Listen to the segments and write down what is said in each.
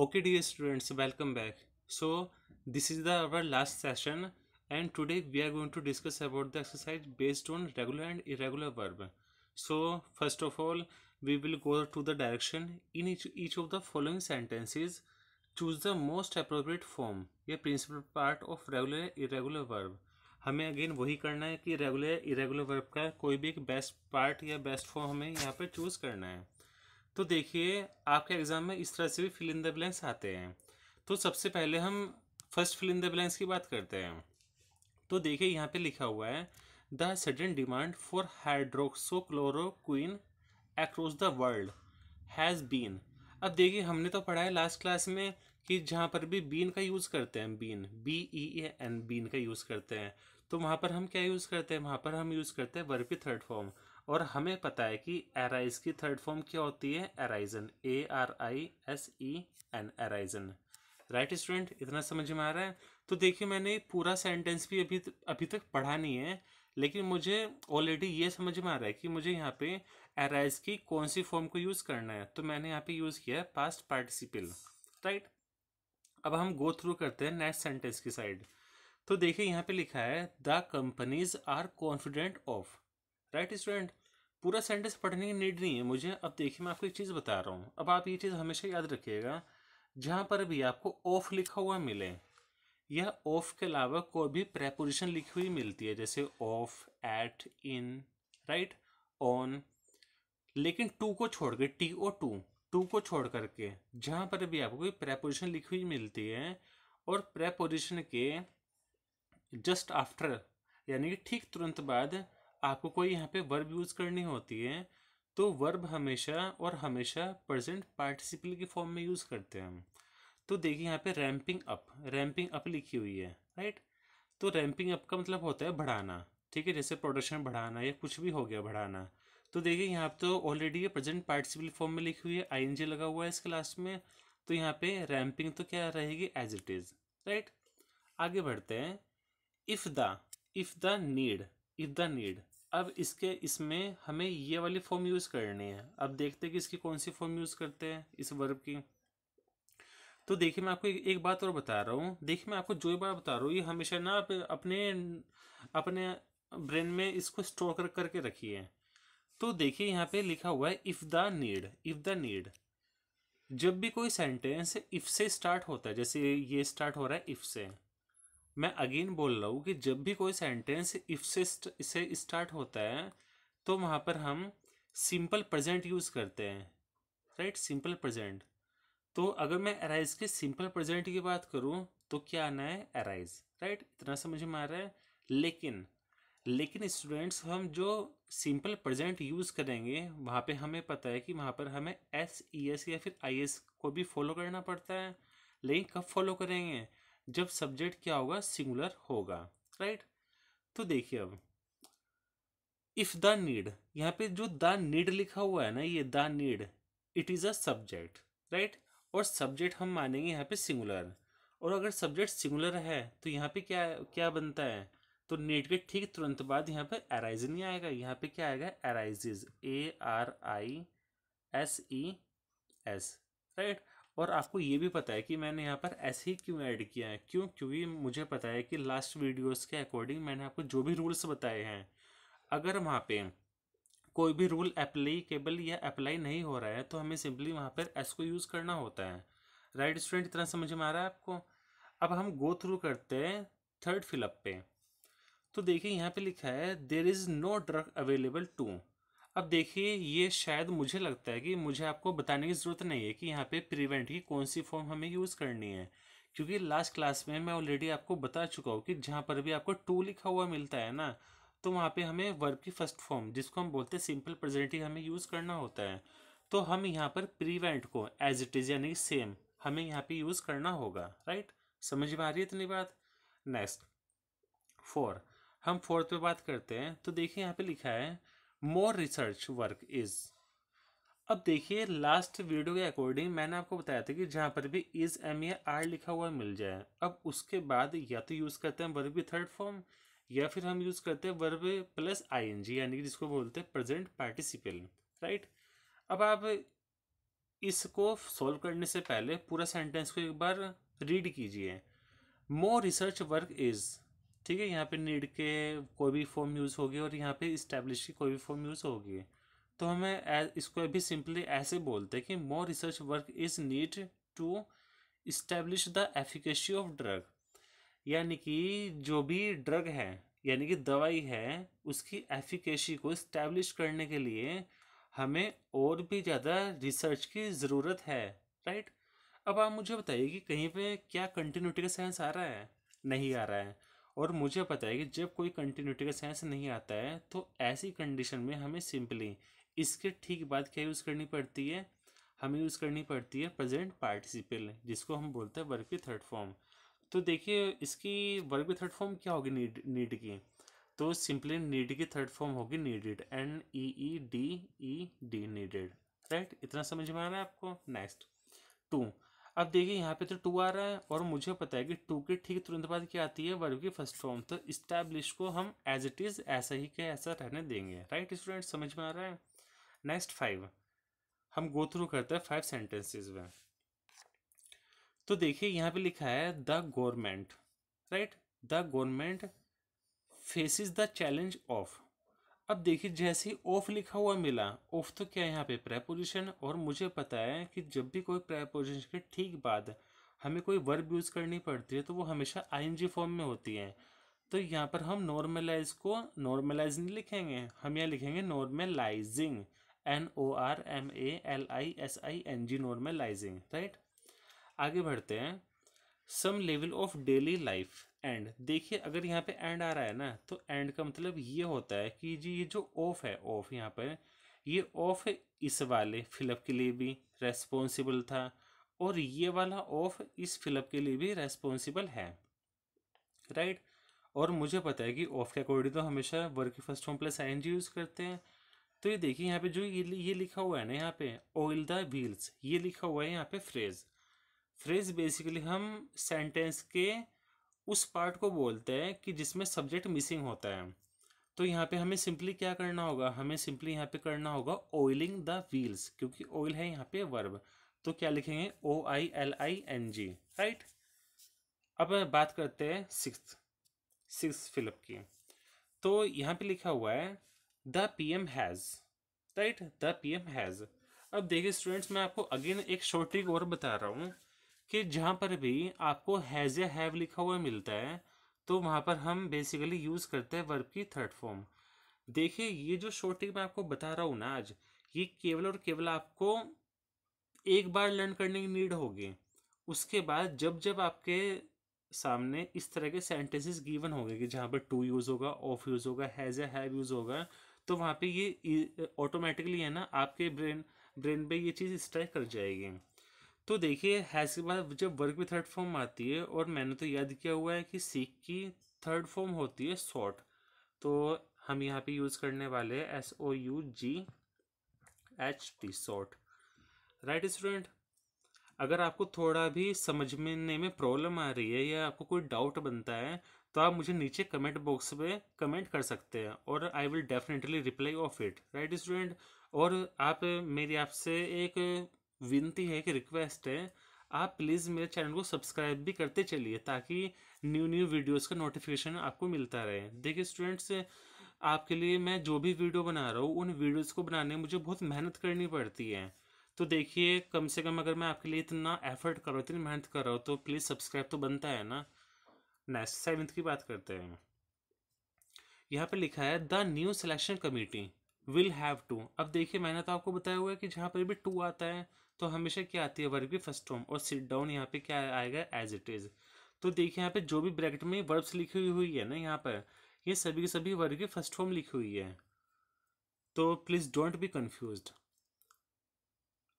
okay the students welcome back so this is the our last session and today we are going to discuss about the exercise based on regular and irregular verb so first of all we will go to the direction in each of the following sentences choose the most appropriate form या principal part of regular irregular verb हमें again वही करना है कि regular irregular verb का कोई भी एक बेस्ट पार्ट या बेस्ट फॉर्म हमें यहाँ पर चूज करना है तो देखिए आपके एग्ज़ाम में इस तरह से भी फिल इन द ब्लैंक्स आते हैं तो सबसे पहले हम first fill in the blanks की बात करते हैं तो देखिए यहाँ पे लिखा हुआ है the sudden demand for hydroxychloroquine across the world has been अब देखिए हमने तो पढ़ा है लास्ट क्लास में कि जहाँ पर भी बीन का यूज़ करते हैं been B E A N been का यूज़ करते हैं तो वहाँ पर हम क्या यूज़ करते हैं वहाँ पर हम यूज़ करते हैं वर्पी की थर्ड फॉर्म और हमें पता है कि एराइज की थर्ड फॉर्म क्या होती है arisen A R I S E N arisen right student इतना समझ में आ रहा है तो देखिए मैंने पूरा सेंटेंस भी अभी अभी तक पढ़ा नहीं है लेकिन मुझे ऑलरेडी ये समझ में आ रहा है कि मुझे यहाँ पे एराइज की कौन सी फॉर्म को यूज़ करना है तो मैंने यहाँ पे यूज़ किया है पास्ट पार्टिसिपल राइट अब हम गो थ्रू करते हैं नेक्स्ट सेंटेंस की साइड तो देखिए यहाँ पे लिखा है the companies are confident of right student पूरा सेंटेंस पढ़ने की नीड नहीं है मुझे अब देखिए मैं आपको एक चीज़ बता रहा हूँ अब आप ये चीज़ हमेशा याद रखिएगा जहाँ पर भी आपको ऑफ लिखा हुआ मिले यह ऑफ के अलावा कोई भी प्रेपोजिशन लिखी हुई मिलती है जैसे of at in right on लेकिन टू को छोड़ के टी ओ टू टू को छोड़ करके जहाँ पर भी आपको कोई प्रेपोजिशन लिखी हुई मिलती है और प्रेपोजिशन के जस्ट आफ्टर यानी कि ठीक तुरंत बाद आपको कोई यहाँ पे वर्ब यूज़ करनी होती है तो वर्ब हमेशा और हमेशा प्रेजेंट पार्टिसिपल के फॉर्म में यूज़ करते हैं हम तो देखिए यहाँ पे रैम्पिंग अप रैम्पिंग अप लिखी हुई है राइट तो रैम्पिंग अप का मतलब होता है बढ़ाना ठीक है जैसे प्रोडक्शन बढ़ाना या कुछ भी हो गया बढ़ाना तो देखिए यहाँ तो ऑलरेडी ये प्रेजेंट पार्टिसिपल फॉर्म में लिखी हुई है आईएनजी लगा हुआ है इसके लास्ट में तो यहाँ पे रैम्पिंग तो क्या रहेगी एज इट इज़ राइट आगे बढ़ते हैं if the if the need if the need अब इसके इसमें हमें ये वाली फॉर्म यूज़ करनी है अब देखते हैं कि इसकी कौन सी फॉर्म यूज़ करते हैं इस वर्ब की तो देखिए मैं आपको एक, एक बात और बता रहा हूँ देखिए मैं आपको जो बात बता रहा हूँ ये हमेशा ना आप अपने अपने ब्रेन में इसको स्टोर कर करके रखिए तो देखिए यहाँ पे लिखा हुआ है if the need if the need जब भी कोई सेंटेंस इफ़ से स्टार्ट होता है जैसे ये स्टार्ट हो रहा है इफ़ से मैं अगेन बोल रहा हूँ कि जब भी कोई सेंटेंस इफ से इसे स्टार्ट होता है तो वहाँ पर हम सिंपल प्रेजेंट यूज़ करते हैं राइट सिंपल प्रेजेंट तो अगर मैं अराइज के सिंपल प्रेजेंट की बात करूँ तो क्या आना है अराइज राइट इतना समझ में आ रहा है लेकिन लेकिन स्टूडेंट्स हम जो सिंपल प्रेजेंट यूज़ करेंगे वहाँ पे हमें पता है कि वहाँ पर हमें एस ई एस या फिर आई एस को भी फॉलो करना पड़ता है लेकिन कब फॉलो करेंगे जब सब्जेक्ट क्या होगा सिंगुलर होगा राइट तो देखिए अब इफ द नीड यहाँ पे जो द नीड लिखा हुआ है ना ये the need it is a subject right और सब्जेक्ट हम मानेंगे यहाँ पे सिंगुलर और अगर सब्जेक्ट सिंगुलर है तो यहाँ पे क्या क्या बनता है तो नीड के ठीक तुरंत बाद यहाँ पे एराइज नहीं आएगा यहाँ पे क्या आएगा arise A R I S E S right और आपको ये भी पता है कि मैंने यहाँ पर ऐसे ही क्यों ऐड किया है क्यों क्योंकि मुझे पता है कि लास्ट वीडियोस के अकॉर्डिंग मैंने आपको जो भी रूल्स बताए हैं अगर वहाँ पे कोई भी रूल अप्लीकेबल या अप्लाई नहीं हो रहा है तो हमें सिंपली वहाँ पर एस को यूज़ करना होता है राइट स्टूडेंट इतना समझ में आ रहा है आपको अब हम गो थ्रू करते हैं थर्ड फिलअप पे तो देखिए यहाँ पे लिखा है there is no drug available to अब देखिए ये शायद मुझे लगता है कि मुझे आपको बताने की ज़रूरत नहीं है कि यहाँ पे प्रिवेंट की कौन सी फॉर्म हमें यूज़ करनी है क्योंकि लास्ट क्लास में मैं ऑलरेडी आपको बता चुका हूँ कि जहाँ पर भी आपको टू लिखा हुआ मिलता है ना तो वहाँ पे हमें वर्ब की फर्स्ट फॉर्म जिसको हम बोलते हैं सिंपल प्रेजेंट ही हमें यूज़ करना होता है तो हम यहाँ पर प्रिवेंट को एज इट इज़ यानी सेम हमें यहाँ पे यूज़ करना होगा राइट समझ में आ रही है इतनी बात नेक्स्ट फोर हम फोर्थ पे बात करते हैं तो देखिए यहाँ पे लिखा है मोर रिसर्च वर्क इज अब देखिए लास्ट वीडियो के अकॉर्डिंग मैंने आपको बताया था कि जहाँ पर भी इज एम ए आर लिखा हुआ मिल जाए अब उसके बाद या तो यूज़ करते हैं वर्ब थर्ड फॉर्म या फिर हम यूज़ करते हैं verb plus I N G यानी कि जिसको बोलते हैं प्रेजेंट पार्टिसिपल राइट अब आप इसको सॉल्व करने से पहले पूरा सेंटेंस को एक बार रीड कीजिए मोर रिसर्च वर्क इज़ ठीक है यहाँ पे नीड के कोई भी फॉर्म यूज़ होगी और यहाँ पे इस्टेब्लिश की कोई भी फॉर्म यूज़ होगी तो हमें इसको अभी सिंपली ऐसे बोलते हैं कि more research work is need to establish the efficacy of drug यानी कि जो भी ड्रग है यानी कि दवाई है उसकी एफिकेसी को इस्टेब्लिश करने के लिए हमें और भी ज़्यादा रिसर्च की ज़रूरत है राइट अब आप मुझे बताइए कि कहीं पे क्या कंटिन्यूटी का सेंस आ रहा है नहीं आ रहा है और मुझे पता है कि जब कोई कंटिन्यूटी का साइंस नहीं आता है तो ऐसी कंडीशन में हमें सिंपली इसके ठीक बाद क्या यूज़ करनी पड़ती है हमें यूज़ करनी पड़ती है प्रेजेंट पार्टिसिपल जिसको हम बोलते हैं वर्ग की थर्ड फॉर्म तो देखिए इसकी वर्ग की थर्ड फॉर्म क्या होगी नीड नीड की तो सिंपली नीड की थर्ड फॉर्म होगी needed N E E D E D needed right इतना समझ में आ रहा है आपको नेक्स्ट टू अब देखिए यहाँ पे तो टू आ रहा है और मुझे पता है कि टू के ठीक तुरंत बाद क्या आती है वर्ग की फर्स्ट फॉर्म तो इस्टेब्लिश को हम एज इट इज़ ऐसा ही के ऐसा रहने देंगे राइट स्टूडेंट समझ में आ रहा है नेक्स्ट फाइव हम गो थ्रू करते हैं फाइव सेंटेंसेस में तो देखिए यहाँ पे लिखा है the government right the government faces the challenge of अब देखिए जैसे ही ऑफ लिखा हुआ मिला ऑफ तो क्या है यहाँ पे प्रेपोजिशन और मुझे पता है कि जब भी कोई प्रेपोजिशन के ठीक बाद हमें कोई वर्ब यूज़ करनी पड़ती है तो वो हमेशा आई फॉर्म में होती है तो यहाँ पर हम नॉर्मलाइज को नॉर्मलाइज नहीं लिखेंगे हम यहाँ लिखेंगे normalising N O R M A L I S I N G normalising right आगे बढ़ते हैं some level of daily life and देखिए अगर यहाँ पे एंड आ रहा है ना तो एंड का मतलब ये होता है कि जी ये जो ऑफ है ऑफ यहाँ पर ये ऑफ इस वाले फिलअप के लिए भी रेस्पॉन्सिबल था और ये वाला ऑफ इस फिलअप के लिए भी रेस्पॉन्सिबल है राइट और मुझे पता है कि ऑफ के अकॉर्डिंग तो हमेशा work first home plus I use करते हैं तो ये देखिए यहाँ पे जो ये ये लिखा हुआ है ना यहाँ पे ऑयल द व्हील्स ये लिखा हुआ है यहाँ पे फ्रेज फ्रेज बेसिकली हम सेंटेंस के उस पार्ट को बोलते हैं कि जिसमें सब्जेक्ट मिसिंग होता है तो यहाँ पे हमें सिंपली क्या करना होगा हमें सिंपली यहाँ पे करना होगा ऑयलिंग द व्हील्स क्योंकि ऑयल है यहाँ पे वर्ब तो क्या लिखेंगे O I L I N G right अब बात करते हैं सिक्स सिक्स फिल्प की तो यहाँ पे लिखा हुआ है the P M has right the P M has अब देखिए स्टूडेंट्स मैं आपको अगेन एक शॉर्ट ट्रिक और बता रहा हूँ कि जहाँ पर भी आपको हैज़ या हैव लिखा हुआ मिलता है तो वहाँ पर हम बेसिकली यूज़ करते हैं वर्ब की थर्ड फॉर्म देखिए ये जो शॉर्टिक मैं आपको बता रहा हूँ ना आज ये केवल और केवल आपको एक बार लर्न करने की नीड होगी उसके बाद जब जब आपके सामने इस तरह के सेंटेंसेस गिवन होंगे कि जहाँ पर टू यूज़ होगा ऑफ यूज़ होगा हैज़ या हैव यूज़ होगा तो वहाँ पे ये ऑटोमेटिकली है ना आपके ब्रेन ब्रेन पे ये चीज़ स्ट्राइक कर जाएगी तो देखिए हैज़ के बाद जब वर्ग भी थर्ड फॉर्म आती है और मैंने तो याद किया हुआ है कि सीख की थर्ड फॉर्म होती है सॉट तो हम यहाँ पे यूज़ करने वाले हैं S O U G H T sought right student अगर आपको थोड़ा भी समझने में प्रॉब्लम आ रही है या आपको कोई डाउट बनता है तो आप मुझे नीचे कमेंट बॉक्स में कमेंट कर सकते हैं और I will definitely reply of it right student और आप मेरी आपसे एक विनती है कि रिक्वेस्ट है आप प्लीज़ मेरे चैनल को सब्सक्राइब भी करते चलिए ताकि न्यू न्यू वीडियोस का नोटिफिकेशन आपको मिलता रहे देखिए स्टूडेंट्स आपके लिए मैं जो भी वीडियो बना रहा हूँ उन वीडियोस को बनाने में मुझे बहुत मेहनत करनी पड़ती है तो देखिए कम से कम अगर मैं आपके लिए इतना एफर्ट कर रहा हूँ इतनी मेहनत कर रहा हूँ तो प्लीज़ सब्सक्राइब तो बनता है ना नेक्स्ट सेवन्थ की बात करते हैं यहाँ पर लिखा है the new selection committee will have to अब देखिए मैंने तो आपको बताया हुआ है कि जहाँ पर भी टू आता है तो हमेशा क्या आती है वर्ब की फर्स्ट फॉर्म और सिट डाउन यहाँ पे क्या आएगा एज इट इज़ तो देखिए यहाँ पे जो भी ब्रैकेट में वर्ब्स लिखी हुई है ना यहाँ पर ये सभी के सभी वर्ग की फर्स्ट फॉर्म लिखी हुई है तो प्लीज़ डोंट बी कन्फ्यूज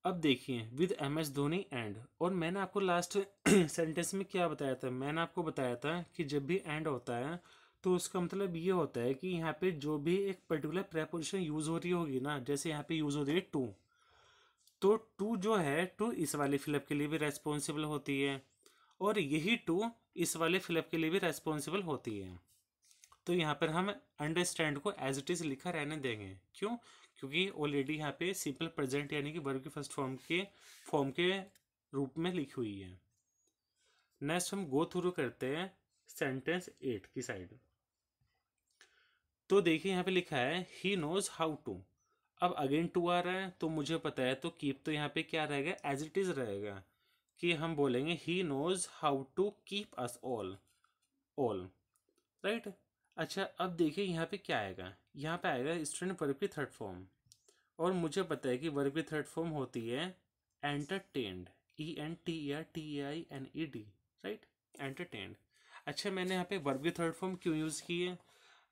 अब देखिए with M S Dhoni and और मैंने आपको लास्ट सेंटेंस में क्या बताया था मैंने आपको बताया था कि जब भी एंड होता है तो उसका मतलब ये होता है कि यहाँ पे जो भी एक पर्टिकुलर प्रेपोजिशन यूज़ हो रही होगी ना जैसे यहाँ पे यूज़ हो रही है टू तो टू जो है टू इस वाले फिलअप के लिए भी रेस्पॉन्सिबल होती है और यही टू इस वाले फिलअप के लिए भी रेस्पॉन्सिबल होती है तो यहाँ पर हम अंडरस्टैंड को एज इट इज़ लिखा रहने देंगे क्यों क्योंकि ऑलरेडी यहाँ पे सिंपल प्रेजेंट यानी कि वर्ग के फर्स्ट फॉर्म के फॉर्म के रूप में लिखी हुई है नेक्स्ट हम गो थ्रू करते हैं सेंटेंस एट की साइड तो देखिए यहाँ पे लिखा है ही नोज हाउ टू अब अगेन टू आ रहा है तो मुझे पता है तो कीप तो यहाँ पे क्या रहेगा एज इट इज रहेगा कि हम बोलेंगे he knows how to keep us all all right अच्छा अब देखिए यहाँ पे क्या आएगा यहाँ पे आएगा स्टूडेंट वर्ग की थर्ड फॉर्म और मुझे पता है कि वर्ग की थर्ड फॉर्म होती है entertained E N T R T I N E D right entertained अच्छा मैंने यहाँ पे वर्ग की थर्ड फॉर्म क्यों यूज़ की है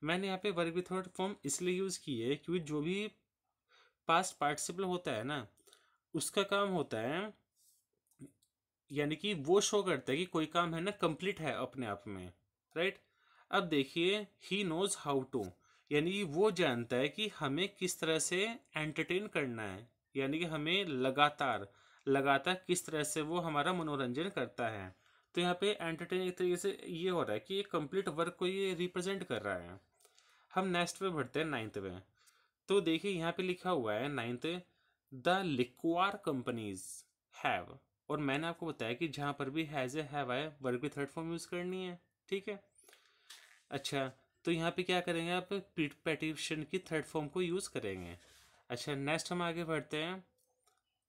मैंने यहाँ पे वर्ग विथ वर्ड फॉर्म इसलिए यूज़ की है क्योंकि जो भी पास्ट पार्टिसिपल होता है ना उसका काम होता है यानी कि वो शो करता है कि कोई काम है ना कंप्लीट है अपने आप में राइट अब देखिए ही नोज हाउ टू यानी कि वो जानता है कि हमें किस तरह से एंटरटेन करना है यानी कि हमें लगातार लगातार किस तरह से वो हमारा मनोरंजन करता है तो यहाँ पे एंटरटेन एक तरीके से ये हो रहा है कि ये कंप्लीट वर्क को ये रिप्रेजेंट कर रहा है हम नेक्स्ट में बढ़ते हैं नाइन्थ में तो देखिए यहाँ पे लिखा हुआ है ninth the liquor companies have और मैंने आपको बताया कि जहाँ पर भी हैज़ ए हैव आए वर्ग भी थर्ड फॉर्म यूज़ करनी है ठीक है अच्छा तो यहाँ पे क्या करेंगे आप पेटिशन की थर्ड फॉर्म को यूज़ करेंगे अच्छा नेक्स्ट हम आगे बढ़ते हैं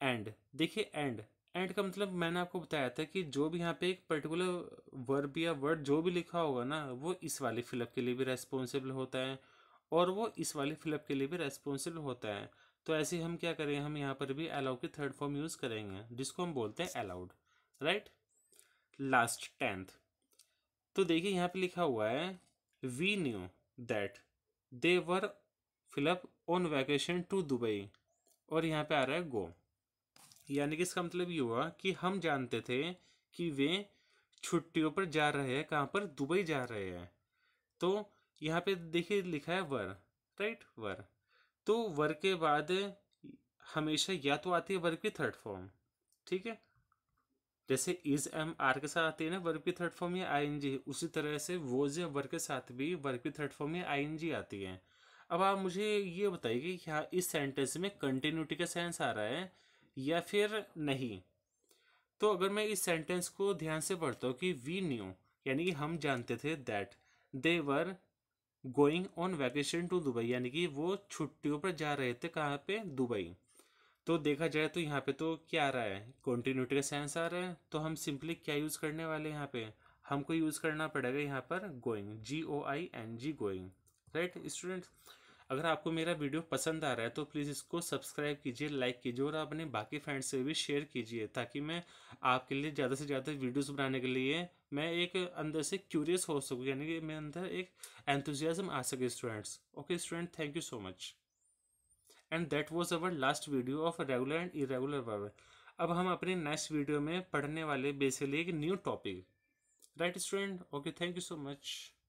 एंड देखिए एंड एंड का मतलब मैंने आपको बताया था कि जो भी यहाँ पे एक पर्टिकुलर वर्ब या वर्ड जो भी लिखा होगा ना वो इस वाले फिलअप के लिए भी रेस्पॉन्सिबल होता है और वो इस वाले फिलअप के लिए भी रेस्पॉन्सिबल होता है तो ऐसे हम क्या करेंगे हम यहाँ पर भी अलाउ के थर्ड फॉर्म यूज़ करेंगे जिसको हम बोलते हैं अलाउड राइट लास्ट टेंथ तो देखिए यहाँ पे लिखा हुआ है we knew that they were fill up on vacation to Dubai और यहाँ पे आ रहा है गो यानी कि इसका मतलब ये हुआ कि हम जानते थे कि वे छुट्टियों पर जा रहे हैं कहाँ पर दुबई जा रहे हैं तो यहाँ पे देखिए लिखा है वर राइट वर तो वर के बाद हमेशा या तो आती है वर की थर्ड फॉर्म ठीक है जैसे इज एम आर के साथ आती है ना वर्ग की थर्ड फॉर्म या आई एन जी उसी तरह से वो या वर्ग के साथ भी वर्ग की थर्ड फॉर्म या आई एन जी आती है अब आप मुझे ये बताइए कि यहाँ इस सेंटेंस में कंटिन्यूटी का सेंस आ रहा है या फिर नहीं तो अगर मैं इस सेंटेंस को ध्यान से पढ़ता हूँ कि वी न्यू यानी कि हम जानते थे that they were going on vacation to Dubai यानी कि वो छुट्टियों पर जा रहे थे कहाँ पे दुबई तो देखा जाए तो यहाँ पे तो क्या आ रहा है कॉन्टीन्यूटी का सेंस आ रहा है तो हम सिंपली क्या यूज़ करने वाले यहाँ पे हमको यूज़ करना पड़ेगा यहाँ पर going G O I N G going right students अगर आपको मेरा वीडियो पसंद आ रहा है तो प्लीज़ इसको सब्सक्राइब कीजिए लाइक कीजिए और अपने बाकी फ्रेंड्स से भी शेयर कीजिए ताकि मैं आपके लिए ज़्यादा से ज़्यादा वीडियोस बनाने के लिए मैं एक अंदर से क्यूरियस हो सकूँ यानी कि मेरे अंदर एक एंथुजियाज़म आ सके students okay student thank you so much and that was our last video of regular and irregular verb अब हम अपने नेक्स्ट वीडियो में पढ़ने वाले बेसिकली एक new topic right student okay thank you so much